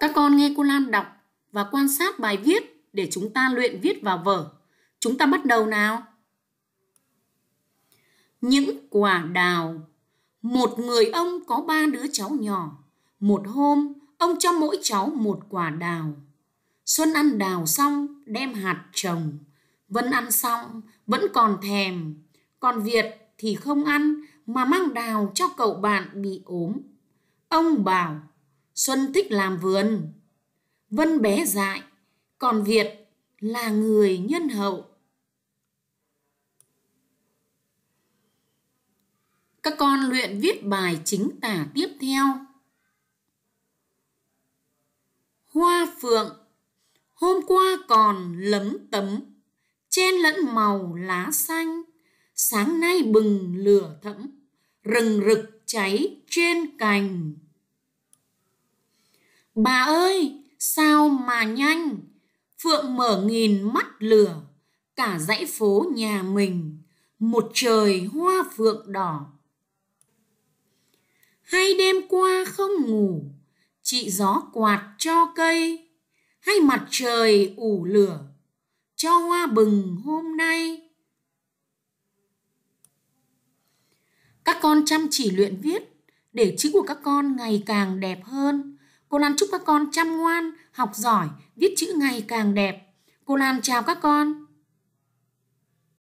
Các con nghe cô Lan đọc và quan sát bài viết để chúng ta luyện viết vào vở. Chúng ta bắt đầu nào. Những quả đào Một người ông có ba đứa cháu nhỏ. Một hôm, ông cho mỗi cháu một quả đào. Xuân ăn đào xong, đem hạt trồng. Vân ăn xong, vẫn còn thèm. Còn Việt thì không ăn mà mang đào cho cậu bạn bị ốm. Ông bảo Xuân thích làm vườn. Vân bé dại, còn Việt là người nhân hậu. Các con luyện viết bài chính tả tiếp theo. Hoa phượng Hôm qua còn lấm tấm Trên lẫn màu lá xanh Sáng nay bừng lửa thẫm Rừng rực cháy trên cành Bà ơi, sao mà nhanh? Phượng mở nghìn mắt lửa, cả dãy phố nhà mình, một trời hoa phượng đỏ. Hai đêm qua không ngủ, chị gió quạt cho cây, hay mặt trời ủ lửa, cho hoa bừng hôm nay. Các con chăm chỉ luyện viết để chữ của các con ngày càng đẹp hơn Cô Lan chúc các con chăm ngoan, học giỏi, viết chữ ngày càng đẹp. Cô Lan chào các con.